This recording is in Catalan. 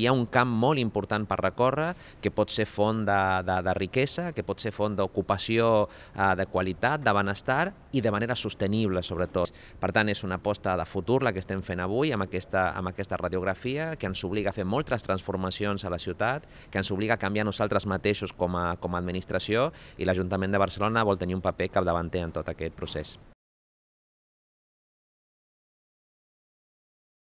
Hi ha un camp molt important per recórrer, que pot ser font de, de, de riquesa, que pot ser font d'ocupació eh, de qualitat, de benestar i de manera sostenible, sobretot. Per tant, és una aposta de futur la que estem fent avui amb aquesta, amb aquesta radiografia, que ens obliga a fer moltes transformacions a la ciutat, que ens obliga a canviar nosaltres mateixos com a, com a administració i l'Ajuntament de Barcelona vol tenir un paper capdavanter en tot aquest procés.